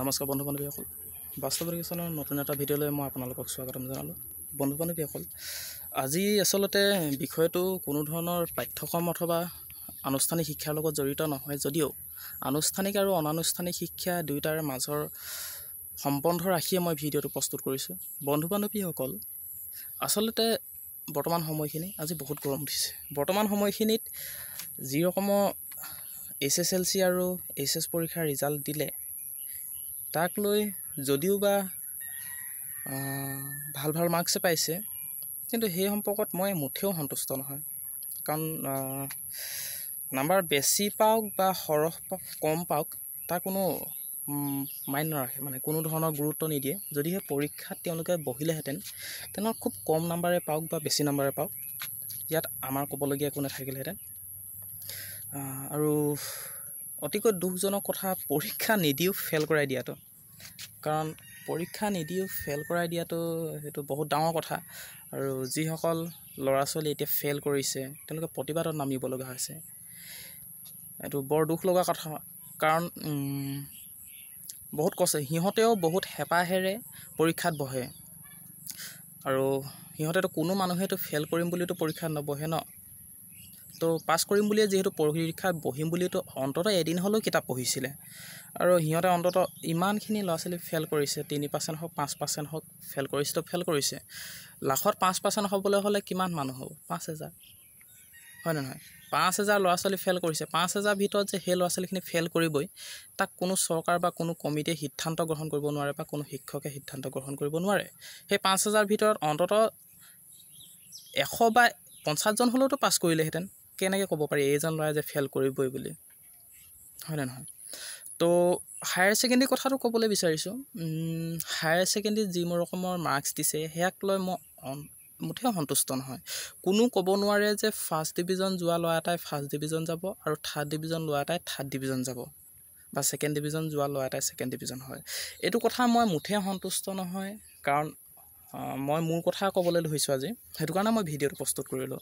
নমস্কাৰ বন্ধু বান্ধৱীসকল বাস্তৱ এডুকেশ্যনৰ নতুন এটা ভিডিঅ'লৈ মই আপোনালোকক স্বাগতম জনালোঁ বন্ধু বান্ধৱীসকল আজি আচলতে বিষয়টো কোনো ধৰণৰ পাঠ্যক্ৰম অথবা আনুষ্ঠানিক শিক্ষাৰ লগত জড়িত নহয় যদিও আনুষ্ঠানিক আৰু অনানুষ্ঠানিক শিক্ষা দুয়োটাৰ মাজৰ সম্বন্ধ ৰাখিয়ে মই ভিডিঅ'টো প্ৰস্তুত কৰিছোঁ বন্ধু বান্ধৱীসকল আচলতে বৰ্তমান সময়খিনি আজি বহুত গৰম উঠিছে বৰ্তমান সময়খিনিত যি ৰকমৰ এইচ এছ এল চি আৰু এইচ এছ পৰীক্ষাৰ ৰিজাল্ট দিলে তাক লৈ যদিও বা ভাল ভাল মাৰ্কছে পাইছে কিন্তু সেই সম্পৰ্কত মই মুঠেও সন্তুষ্ট নহয় কাৰণ নাম্বাৰ বেছি পাওক বা সৰহ পাওক কম পাওক তাৰ কোনো মাইণ্ড নাৰাখে মানে কোনো ধৰণৰ গুৰুত্ব নিদিয়ে যদিহে পৰীক্ষাত তেওঁলোকে বহিলেহেঁতেন তেনেহ'লে খুব কম নাম্বাৰে পাওক বা বেছি নাম্বাৰে পাওক ইয়াত আমাৰ ক'বলগীয়া একো নাথাকিলেহেঁতেন আৰু অতিকৈ দুখজনক কথা পৰীক্ষা নিদিও ফেল কৰাই দিয়াটো কাৰণ পৰীক্ষা নিদিও ফেল কৰাই দিয়াটো সেইটো বহুত ডাঙৰ কথা আৰু যিসকল ল'ৰা ছোৱালী এতিয়া ফেল কৰিছে তেওঁলোকে প্ৰতিবাদত নামিব লগা হৈছে এইটো বৰ দুখ লগা কথা কাৰণ বহুত কষ্ট সিহঁতেও বহুত হেঁপাহেৰে পৰীক্ষাত বহে আৰু সিহঁতেতো কোনো মানুহেতো ফেল কৰিম বুলিতো পৰীক্ষাত নবহে ন তো পাছ কৰিম বুলিয়ে যিহেতু পৰীক্ষা বহিম বুলিয়েতো অন্ততঃ এদিন হ'লেও কিতাপ পঢ়িছিলে আৰু সিহঁতে অন্তত ইমানখিনি ল'ৰা ছোৱালী ফেল কৰিছে তিনি পাৰ্চেণ্ট হওক পাঁচ পাৰ্চেণ্ট হওক ফেল কৰিছেতো ফেল কৰিছে লাখত পাঁচ পাৰ্চেণ্ট হ'বলৈ হ'লে কিমান মানুহ হ'ব পাঁচ হেজাৰ হয় নে নহয় পাঁচ হেজাৰ ল'ৰা ছোৱালী ফেল কৰিছে পাঁচ হেজাৰ ভিতৰত যে সেই ল'ৰা ছোৱালীখিনি ফেল কৰিবই তাক কোনো চৰকাৰ বা কোনো কমিটিয়ে সিদ্ধান্ত গ্ৰহণ কৰিব নোৱাৰে বা কোনো শিক্ষকে সিদ্ধান্ত গ্ৰহণ কৰিব নোৱাৰে সেই পাঁচ হেজাৰ ভিতৰত অন্তত এশ বা পঞ্চাছজন হ'লেওতো পাছ কৰিলেহেঁতেন কেনেকৈ ক'ব পাৰি এইজন ল'ৰাই যে ফেল কৰিবই বুলি হয়নে নহয় তো হায়াৰ ছেকেণ্ডেৰী কথাটো ক'বলৈ বিচাৰিছোঁ হায়াৰ ছেকেণ্ডেৰী যি মোৰ ৰকমৰ মাৰ্কছ দিছে সেয়াক লৈ মই মুঠে সন্তুষ্ট নহয় কোনো ক'ব নোৱাৰে যে ফাৰ্ষ্ট ডিভিজন যোৱা ল'ৰা এটাই ফাৰ্ষ্ট ডিভিজন যাব আৰু থাৰ্ড ডিভিজন ল'ৰা এটাই থাৰ্ড ডিভিজন যাব বা ছেকেণ্ড ডিভিজন যোৱা ল'ৰা এটাই ছেকেণ্ড ডিভিজন হয় এইটো কথা মই মুঠে সন্তুষ্ট নহয় কাৰণ মই মোৰ কথা ক'বলৈ ধৰিছোঁ আজি সেইটো কাৰণে মই ভিডিঅ'টো প্ৰস্তুত কৰিলোঁ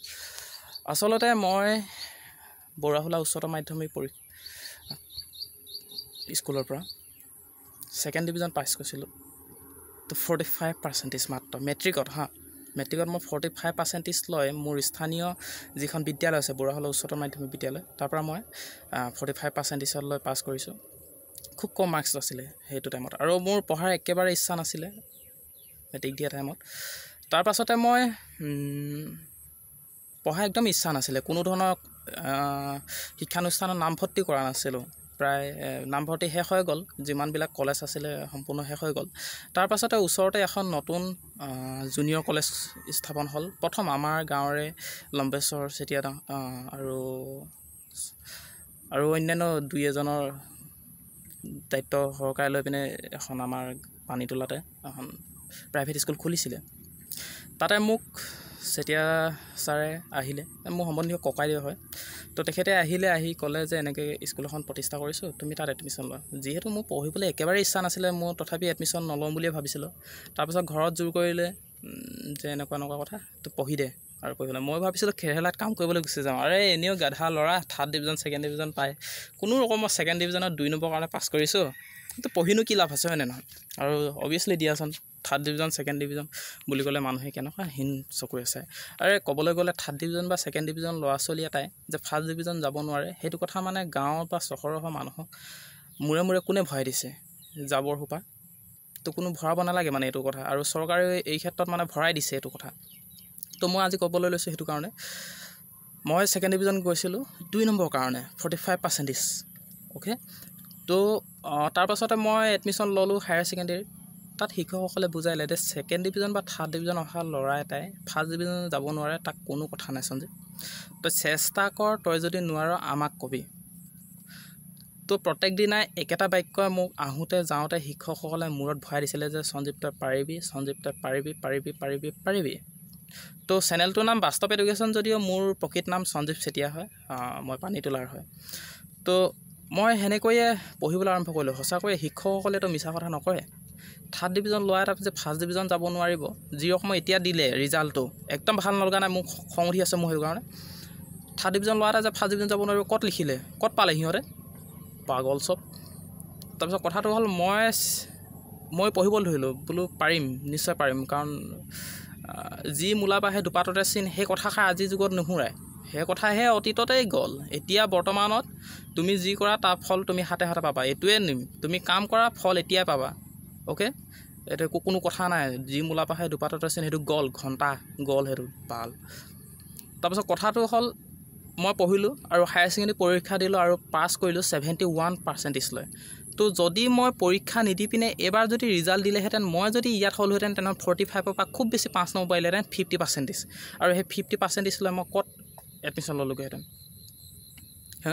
আচলতে মই বৰাহোলা উচ্চতৰ মাধ্যমিক পৰীক্ষা স্কুলৰ পৰা ছেকেণ্ড ডিভিজন পাছ কৰিছিলোঁ তো ফৰ্টি ফাইভ পাৰ্চেণ্টেজ মাত্ৰ মেট্ৰিকত হা মেট্ৰিকত মই ফৰ্টি ফাইভ পাৰ্চেণ্টেজ লৈ মোৰ স্থানীয় যিখন বিদ্যালয় আছে বৰাহোলা উচ্চতৰ মাধ্যমিক বিদ্যালয় তাৰ পৰা মই ফৰ্টি ফাইভ লৈ পাছ কৰিছোঁ খুব কম মাৰ্কছ আছিলে সেইটো টাইমত আৰু মোৰ পঢ়াৰ একেবাৰে ইচ্ছা নাছিলে মেট্ৰিক দিয়া টাইমত তাৰপাছতে মই পঢ়া একদম ইচ্ছা নাছিলে কোনো ধৰণৰ শিক্ষানুষ্ঠানত নামভৰ্তি কৰা নাছিলোঁ প্ৰায় নামভৰ্তি শেষ হৈ গ'ল যিমানবিলাক কলেজ আছিলে সম্পূৰ্ণ শেষ হৈ গ'ল তাৰপাছতে ওচৰতে এখন নতুন জুনিয়ৰ কলেজ স্থাপন হ'ল প্ৰথম আমাৰ গাঁৱৰে লম্বেশ্বৰ চেতিয়া আৰু আৰু অন্যান্য দুই এজনৰ দায়িত্ব সৰকাৰে লৈ পিনে এখন আমাৰ পানীতোলাতে এখন প্ৰাইভেট স্কুল খুলিছিলে তাতে মোক চেতিয়া ছাৰে আহিলে মোৰ সম্বন্ধীয় ককাইদেউ হয় তো তেখেতে আহিলে আহি ক'লে যে এনেকৈ স্কুল এখন প্ৰতিষ্ঠা কৰিছোঁ তুমি তাত এডমিশ্যন লোৱা যিহেতু মোৰ পঢ়িবলৈ একেবাৰে ইচ্ছা নাছিলে মোৰ তথাপি এডমিশ্যন নলওঁ বুলিয়ে ভাবিছিলোঁ তাৰপিছত ঘৰত জোৰ কৰিলে যে এনেকুৱা এনেকুৱা কথা তো পঢ়ি দে আৰু কৰি পঢ়িবলৈ মই ভাবিছিলোঁ খেৰহেলাত কাম কৰিবলৈ গুচি যাওঁ আৰে এনেও গাধা ল'ৰা থাৰ্ড ডিভিজন ছেকেণ্ড ডিভিজন পায় কোনো ৰকম মই ছেকেণ্ড ডিভিজনত দুই নম্বৰ কাৰণে পাছ কৰিছোঁ কিন্তু পঢ়িনো কি লাভ আছে হয়নে নহয় আৰু অভিয়াছলি দিয়াচোন থাৰ্ড ডিভিজন ছেকেণ্ড ডিভিজন বুলি ক'লে মানুহে কেনেকুৱা হীন চকুৰে আছে আৰু ক'বলৈ গ'লে থাৰ্ড ডিভিজন বা ছেকেণ্ড ডিভিজন ল'ৰা ছোৱালী এটাই যে ফাৰ্ষ্ট ডিভিজন যাব নোৱাৰে সেইটো কথা মানে গাঁৱৰ বা চহৰৰ হোৱা মানুহক মূৰে মূৰে কোনে ভৰাই দিছে জাবৰ সোপা তো কোনো ভৰাব নালাগে মানে এইটো কথা আৰু চৰকাৰেও এই ক্ষেত্ৰত মানে ভৰাই দিছে এইটো কথা তো মই আজি ক'বলৈ লৈছোঁ সেইটো কাৰণে মই ছেকেণ্ড ডিভিজন গৈছিলোঁ দুই নম্বৰ কাৰণে ফৰ্টি ফাইভ পাৰ্চেণ্টেজ অ'কে তো তাৰপাছতে মই এডমিশ্যন ল'লোঁ হায়াৰ ছেকেণ্ডেৰীত তাত শিক্ষকসকলে বুজাইলে যে ছেকেণ্ড ডিভিজন বা থাৰ্ড ডিভিজন অহা ল'ৰা এটাই ফাৰ্ষ্ট ডিভিজন যাব নোৱাৰে তাক কোনো কথা নাই সঞ্জীৱ তই চেষ্টা কৰ তই যদি নোৱাৰ আমাক কবি তো প্ৰত্যেক দিনাই একেটা বাক্যই মোক আহোঁতে যাওঁতে শিক্ষকসকলে মূৰত ভৰাই দিছিলে যে সঞ্জীৱ তই পাৰিবি সঞ্জীৱ তই পাৰিবি পাৰিবি পাৰিবি পাৰিবি তো চেনেলটোৰ নাম বাস্তৱ এডুকেশ্যন যদিও মোৰ প্ৰকৃত নাম সঞ্জীৱ চেতিয়া হয় মই পানী তোলাৰ হয় তো মই সেনেকৈয়ে পঢ়িবলৈ আৰম্ভ কৰিলোঁ সঁচাকৈয়ে শিক্ষকসকলেতো মিছা কথা নকৰে থাৰ্ড ডিভিজন লোৱা এটা পিছত ফাৰ্ষ্ট ডিভিজন যাব নোৱাৰিব যি ৰকম এতিয়া দিলে ৰিজাল্টটো একদম ভাল নলগা নাই মোক খং উঠি আছে মোৰ সেইকাৰণে থাৰ্ড ডিভিজন লোৱা এটা যে ফাৰ্ষ্ট ডিভিজন যাব নোৱাৰিব ক'ত লিখিলে ক'ত পালে সিহঁতে পাগল চব তাৰপিছত কথাটো হ'ল মই মই পঢ়িবলৈ ধৰিলোঁ বোলো পাৰিম নিশ্চয় পাৰিম কাৰণ যি মূলা বা সেই দুপাততে চিন সেই কথাষাৰ আজিৰ যুগত নুশুৰাই সেই কথাহে অতীততেই গ'ল এতিয়া বৰ্তমানত তুমি যি কৰা তাৰ ফল তুমি হাতে হাতে পাবা এইটোৱে নিম তুমি কাম কৰা ফল এতিয়াই পাবা অ'কে এতিয়া কোনো কথা নাই যি মূলাৰ পৰা সেই দুপাতত আছে সেইটো গল ঘণ্টা গল সেইটো পাল তাৰপাছত কথাটো হ'ল মই পঢ়িলোঁ আৰু হায়াৰ ছেকেণ্ডেৰী পৰীক্ষা দিলোঁ আৰু পাছ কৰিলোঁ ছেভেণ্টি ওৱান পাৰ্চেণ্টেজলৈ তো যদি মই পৰীক্ষা নিদি পিনে এইবাৰ যদি ৰিজাল্ট দিলেহেঁতেন মই যদি ইয়াত হ'লোহেঁতেন তেনেহ'লে ফৰ্টি ফাইভৰ পৰা খুব বেছি পাঁচ নম্বৰ পাৰিলেহেঁতেন ফিফটি পাৰ্চেণ্টেজ আৰু সেই ফিফটি পাৰ্চেণ্টেজলৈ মই ক'ত এডমিশ্যন ল'লোগৈহেঁতেন হা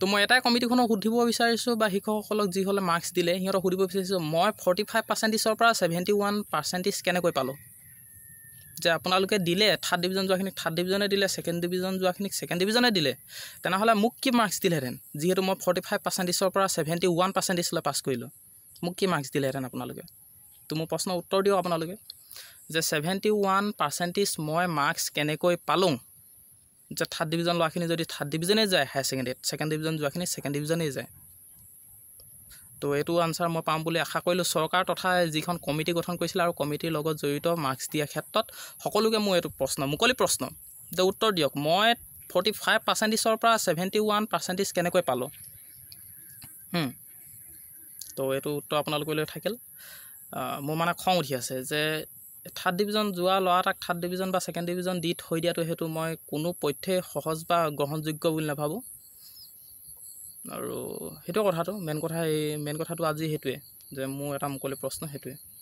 তো মই এটাই কমিটিখনক সুধিব বিচাৰিছোঁ বা শিক্ষকসকলক যিসকলে মাৰ্কছ দিলে সিহঁতক সুধিব বিচাৰিছোঁ মই ফৰ্টি ফাইভ পাৰ্চেণ্টেজৰ পৰা ছেভেণ্টি ওৱান পাৰ্চেণ্টেজ কেনেকৈ পালোঁ যে আপোনালোকে দিলে থাৰ্ড ডিভিজন যোৱাখিনিক থাৰ্ড ডিভিজনে দিলে ছেকেণ্ড ডিভিজন যোৱাখিনিক ছেকেণ্ড ডিভিজনে দিলে তেনেহ'লে মোক কি মাৰ্কছ দিলেহেঁতেন যিহেতু মই ফৰ্টি ফাইভ পাৰ্চেণ্টেজৰ পৰা ছেভেণ্টি ওৱান পাৰ্চেণ্টেজলৈ পাছ কৰিলোঁ মোক কি মাৰ্কছ দিলেহেঁতেন আপোনালোকে তো মোৰ প্ৰশ্নৰ উত্তৰ দিয়ক আপোনালোকে যে ছেভেণ্টি ওৱান পাৰ্চেণ্টেজ মই মাৰ্কছ কেনেকৈ পালোঁ যে থাৰ্ড ডিভিজন লোৱাখিনি যদি থাৰ্ড ডিভিজনেই যায় হায়াৰ ছেকেণ্ডেৰীত ছেকেণ্ড ডিভিজন যোৱাখিনি ছেকেণ্ড ডিভিজনেই যায় তো এইটো আনচাৰ মই পাম বুলি আশা কৰিলোঁ চৰকাৰ তথা যিখন কমিটি গঠন কৰিছিলে আৰু কমিটিৰ লগত জড়িত মাৰ্কছ দিয়াৰ ক্ষেত্ৰত সকলোকে মোৰ এইটো প্ৰশ্ন মুকলি প্ৰশ্ন যে উত্তৰ দিয়ক মই ফৰ্টি ফাইভ পাৰ্চেণ্টেজৰ পৰা ছেভেণ্টি ওৱান পাৰ্চেণ্টেজ কেনেকৈ পালোঁ তো এইটো উত্তৰ আপোনালোকলৈ থাকিল মোৰ মানে খং উঠি আছে যে থাৰ্ড ডিভিজন যোৱা ল'ৰা এটাক থাৰ্ড ডিভিজন বা ছেকেণ্ড ডিভিজন দি থৈ দিয়াটো সেইটো মই কোনো পক্ষেই সহজ বা গ্ৰহণযোগ্য বুলি নাভাবোঁ আৰু সেইটো কথাটো মেইন কথা এই মেইন কথাটো আজি সেইটোৱে যে মোৰ এটা মুকলি প্ৰশ্ন সেইটোৱে